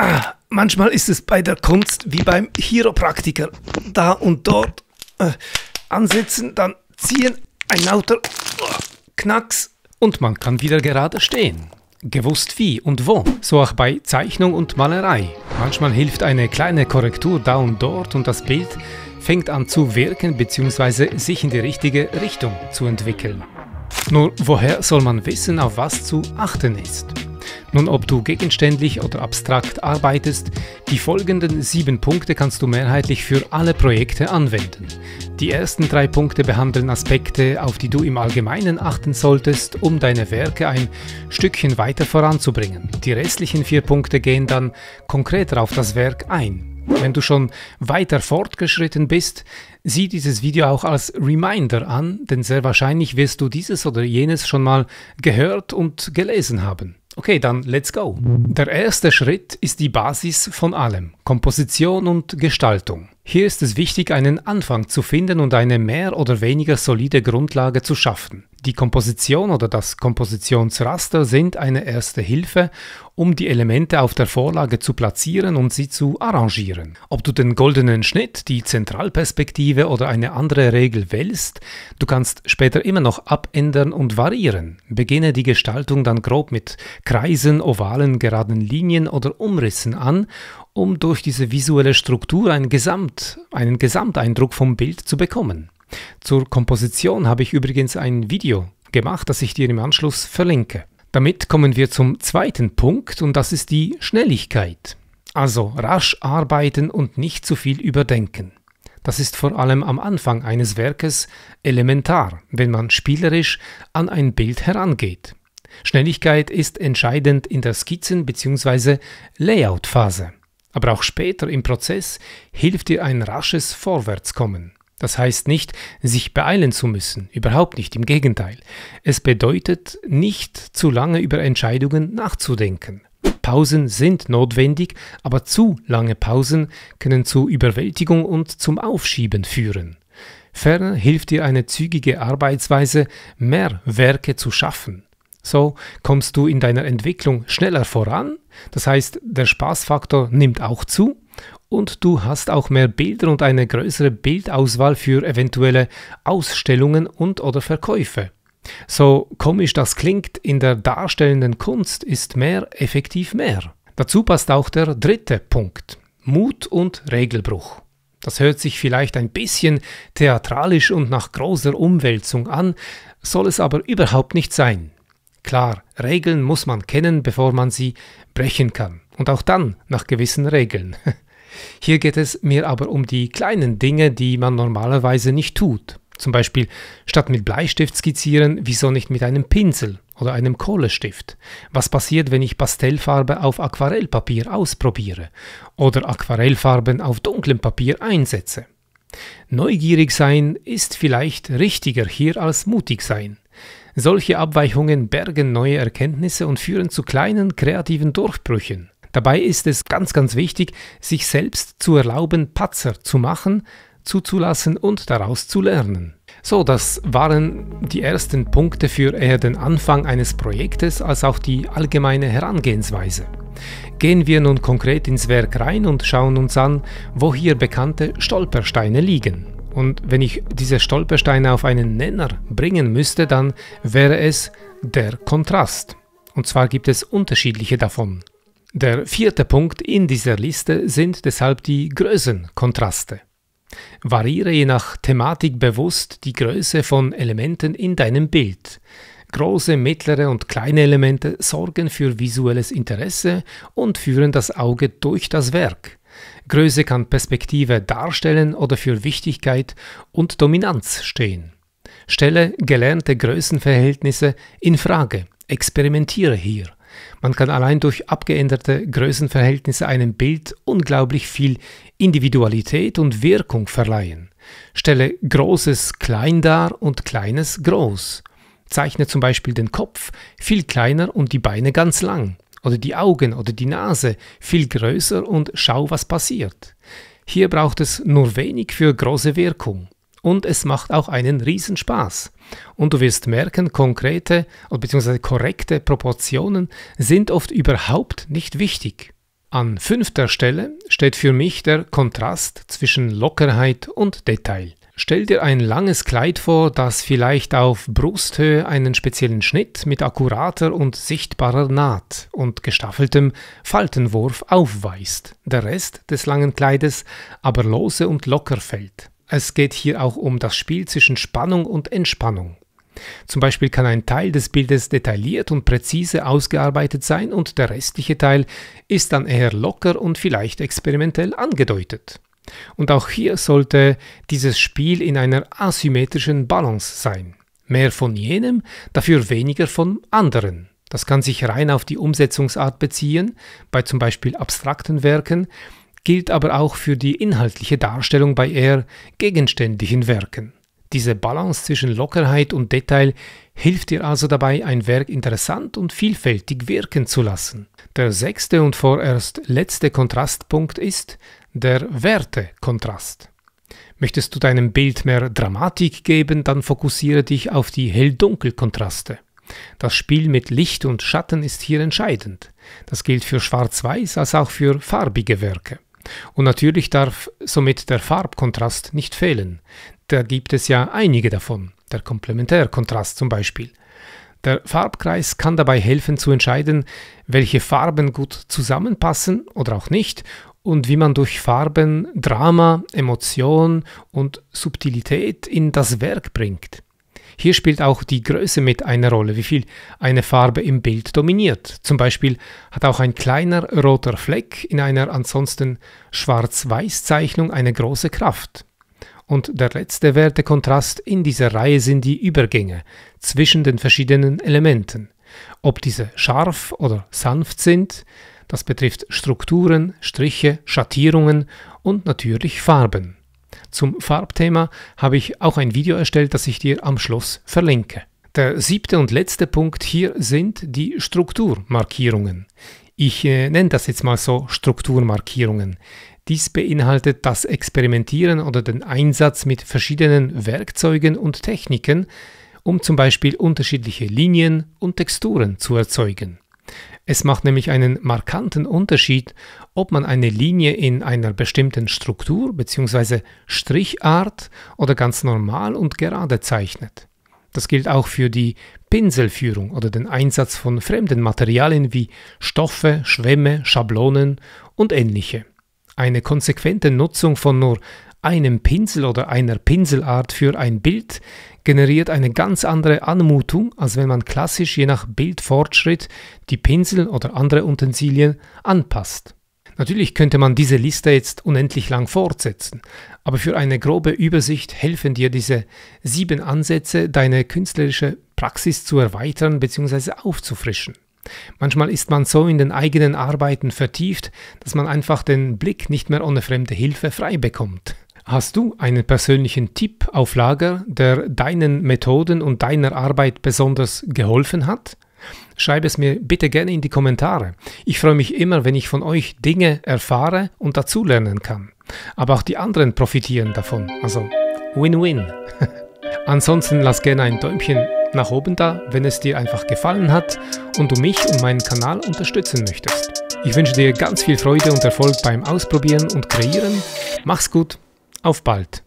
Ah, manchmal ist es bei der Kunst wie beim Chiropraktiker. Da und dort äh, ansetzen, dann ziehen, ein lauter Knacks und man kann wieder gerade stehen. Gewusst wie und wo, so auch bei Zeichnung und Malerei. Manchmal hilft eine kleine Korrektur da und dort und das Bild fängt an zu wirken bzw. sich in die richtige Richtung zu entwickeln. Nur woher soll man wissen, auf was zu achten ist? Nun, ob du gegenständlich oder abstrakt arbeitest, die folgenden sieben Punkte kannst du mehrheitlich für alle Projekte anwenden. Die ersten drei Punkte behandeln Aspekte, auf die du im Allgemeinen achten solltest, um deine Werke ein Stückchen weiter voranzubringen. Die restlichen vier Punkte gehen dann konkreter auf das Werk ein. Wenn du schon weiter fortgeschritten bist, sieh dieses Video auch als Reminder an, denn sehr wahrscheinlich wirst du dieses oder jenes schon mal gehört und gelesen haben. Okay, dann let's go. Der erste Schritt ist die Basis von allem, Komposition und Gestaltung. Hier ist es wichtig, einen Anfang zu finden und eine mehr oder weniger solide Grundlage zu schaffen. Die Komposition oder das Kompositionsraster sind eine erste Hilfe, um die Elemente auf der Vorlage zu platzieren und sie zu arrangieren. Ob du den goldenen Schnitt, die Zentralperspektive oder eine andere Regel wählst, du kannst später immer noch abändern und variieren. Beginne die Gestaltung dann grob mit Kreisen, ovalen, geraden Linien oder Umrissen an, um durch diese visuelle Struktur ein Gesamt, einen Gesamteindruck vom Bild zu bekommen. Zur Komposition habe ich übrigens ein Video gemacht, das ich dir im Anschluss verlinke. Damit kommen wir zum zweiten Punkt und das ist die Schnelligkeit. Also rasch arbeiten und nicht zu viel überdenken. Das ist vor allem am Anfang eines Werkes elementar, wenn man spielerisch an ein Bild herangeht. Schnelligkeit ist entscheidend in der Skizzen- bzw. Layout-Phase. Aber auch später im Prozess hilft dir ein rasches Vorwärtskommen. Das heißt nicht, sich beeilen zu müssen, überhaupt nicht, im Gegenteil. Es bedeutet nicht zu lange über Entscheidungen nachzudenken. Pausen sind notwendig, aber zu lange Pausen können zu Überwältigung und zum Aufschieben führen. Ferner hilft dir eine zügige Arbeitsweise, mehr Werke zu schaffen. So kommst du in deiner Entwicklung schneller voran, das heißt der Spaßfaktor nimmt auch zu und du hast auch mehr Bilder und eine größere Bildauswahl für eventuelle Ausstellungen und oder Verkäufe. So komisch das klingt, in der darstellenden Kunst ist mehr effektiv mehr. Dazu passt auch der dritte Punkt, Mut und Regelbruch. Das hört sich vielleicht ein bisschen theatralisch und nach großer Umwälzung an, soll es aber überhaupt nicht sein. Klar, Regeln muss man kennen, bevor man sie brechen kann. Und auch dann nach gewissen Regeln. Hier geht es mir aber um die kleinen Dinge, die man normalerweise nicht tut. Zum Beispiel statt mit Bleistift skizzieren, wieso nicht mit einem Pinsel oder einem Kohlestift? Was passiert, wenn ich Pastellfarbe auf Aquarellpapier ausprobiere oder Aquarellfarben auf dunklem Papier einsetze? Neugierig sein ist vielleicht richtiger hier als mutig sein. Solche Abweichungen bergen neue Erkenntnisse und führen zu kleinen kreativen Durchbrüchen. Dabei ist es ganz, ganz wichtig, sich selbst zu erlauben, Patzer zu machen, zuzulassen und daraus zu lernen. So, das waren die ersten Punkte für eher den Anfang eines Projektes als auch die allgemeine Herangehensweise. Gehen wir nun konkret ins Werk rein und schauen uns an, wo hier bekannte Stolpersteine liegen. Und wenn ich diese Stolpersteine auf einen Nenner bringen müsste, dann wäre es der Kontrast. Und zwar gibt es unterschiedliche davon. Der vierte Punkt in dieser Liste sind deshalb die Größenkontraste. Variere je nach Thematik bewusst die Größe von Elementen in deinem Bild. Große, mittlere und kleine Elemente sorgen für visuelles Interesse und führen das Auge durch das Werk. Größe kann Perspektive darstellen oder für Wichtigkeit und Dominanz stehen. Stelle gelernte Größenverhältnisse in Frage, experimentiere hier. Man kann allein durch abgeänderte Größenverhältnisse einem Bild unglaublich viel Individualität und Wirkung verleihen. Stelle Großes klein dar und Kleines groß. Zeichne zum Beispiel den Kopf viel kleiner und die Beine ganz lang. Oder die Augen oder die Nase viel größer und schau, was passiert. Hier braucht es nur wenig für große Wirkung und es macht auch einen Riesenspaß. Und du wirst merken, konkrete bzw. korrekte Proportionen sind oft überhaupt nicht wichtig. An fünfter Stelle steht für mich der Kontrast zwischen Lockerheit und Detail. Stell dir ein langes Kleid vor, das vielleicht auf Brusthöhe einen speziellen Schnitt mit akkurater und sichtbarer Naht und gestaffeltem Faltenwurf aufweist, der Rest des langen Kleides aber lose und locker fällt. Es geht hier auch um das Spiel zwischen Spannung und Entspannung. Zum Beispiel kann ein Teil des Bildes detailliert und präzise ausgearbeitet sein und der restliche Teil ist dann eher locker und vielleicht experimentell angedeutet. Und auch hier sollte dieses Spiel in einer asymmetrischen Balance sein. Mehr von jenem, dafür weniger von anderen. Das kann sich rein auf die Umsetzungsart beziehen, bei zum Beispiel abstrakten Werken, gilt aber auch für die inhaltliche Darstellung bei eher gegenständlichen Werken. Diese Balance zwischen Lockerheit und Detail hilft dir also dabei, ein Werk interessant und vielfältig wirken zu lassen. Der sechste und vorerst letzte Kontrastpunkt ist der Wertekontrast. Möchtest du deinem Bild mehr Dramatik geben, dann fokussiere dich auf die Hell-Dunkel-Kontraste. Das Spiel mit Licht und Schatten ist hier entscheidend. Das gilt für Schwarz-Weiß als auch für farbige Werke. Und natürlich darf somit der Farbkontrast nicht fehlen. Da gibt es ja einige davon, der Komplementärkontrast zum Beispiel. Der Farbkreis kann dabei helfen zu entscheiden, welche Farben gut zusammenpassen oder auch nicht und wie man durch Farben Drama, Emotion und Subtilität in das Werk bringt. Hier spielt auch die Größe mit einer Rolle, wie viel eine Farbe im Bild dominiert. Zum Beispiel hat auch ein kleiner roter Fleck in einer ansonsten schwarz-weiß Zeichnung eine große Kraft. Und der letzte Wertekontrast in dieser Reihe sind die Übergänge zwischen den verschiedenen Elementen. Ob diese scharf oder sanft sind, das betrifft Strukturen, Striche, Schattierungen und natürlich Farben. Zum Farbthema habe ich auch ein Video erstellt, das ich dir am Schluss verlinke. Der siebte und letzte Punkt hier sind die Strukturmarkierungen. Ich äh, nenne das jetzt mal so Strukturmarkierungen. Dies beinhaltet das Experimentieren oder den Einsatz mit verschiedenen Werkzeugen und Techniken, um zum Beispiel unterschiedliche Linien und Texturen zu erzeugen. Es macht nämlich einen markanten Unterschied, ob man eine Linie in einer bestimmten Struktur bzw. Strichart oder ganz normal und gerade zeichnet. Das gilt auch für die Pinselführung oder den Einsatz von fremden Materialien wie Stoffe, Schwämme, Schablonen und ähnliche. Eine konsequente Nutzung von nur einem Pinsel oder einer Pinselart für ein Bild generiert eine ganz andere Anmutung, als wenn man klassisch je nach Bildfortschritt die Pinsel oder andere Utensilien anpasst. Natürlich könnte man diese Liste jetzt unendlich lang fortsetzen, aber für eine grobe Übersicht helfen dir diese sieben Ansätze, deine künstlerische Praxis zu erweitern bzw. aufzufrischen. Manchmal ist man so in den eigenen Arbeiten vertieft, dass man einfach den Blick nicht mehr ohne fremde Hilfe frei bekommt. Hast du einen persönlichen Tipp auf Lager, der deinen Methoden und deiner Arbeit besonders geholfen hat? Schreib es mir bitte gerne in die Kommentare. Ich freue mich immer, wenn ich von euch Dinge erfahre und dazulernen kann. Aber auch die anderen profitieren davon. Also Win-Win. Ansonsten lass gerne ein Däumchen nach oben da, wenn es dir einfach gefallen hat und du mich und meinen Kanal unterstützen möchtest. Ich wünsche dir ganz viel Freude und Erfolg beim Ausprobieren und Kreieren. Mach's gut! Auf bald!